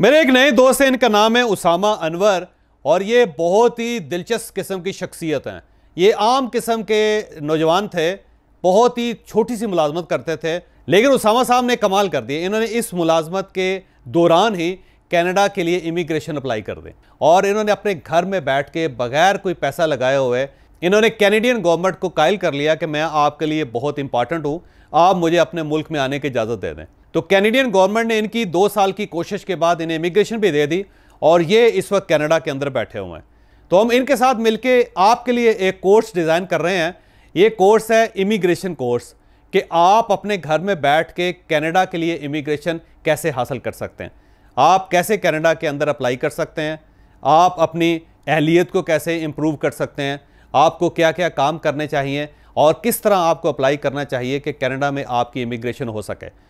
मेरे एक नए दोस्त हैं इनका नाम है उसामा अनवर और ये बहुत ही दिलचस्प किस्म की शख्सियत हैं ये आम किस्म के नौजवान थे बहुत ही छोटी सी मुलाजमत करते थे लेकिन उसामा साहब ने कमाल कर दिए इन्होंने इस मुलाजमत के दौरान ही कनाडा के लिए इमिग्रेशन अप्लाई कर दें और इन्होंने अपने घर में बैठ के बगैर कोई पैसा लगाए हुए इन्होंने कैनेडियन गवर्नमेंट को कायल कर लिया कि मैं आपके लिए बहुत इंपॉर्टेंट हूँ आप मुझे अपने मुल्क में आने की इजाज़त दे दें तो कैनेडियन गवर्नमेंट ने इनकी दो साल की कोशिश के बाद इन्हें इमिग्रेशन भी दे दी और ये इस वक्त कनाडा के अंदर बैठे हुए हैं तो हम इनके साथ मिलके आपके लिए एक कोर्स डिज़ाइन कर रहे हैं ये कोर्स है इमिग्रेशन कोर्स कि आप अपने घर में बैठ के कैनेडा के लिए इमिग्रेशन कैसे हासिल कर सकते हैं आप कैसे कैनेडा के अंदर अप्लाई कर सकते हैं आप अपनी अहलियत को कैसे इम्प्रूव कर सकते हैं आपको क्या क्या काम करने चाहिए और किस तरह आपको अप्लाई करना चाहिए कि कनाडा में आपकी इमिग्रेशन हो सके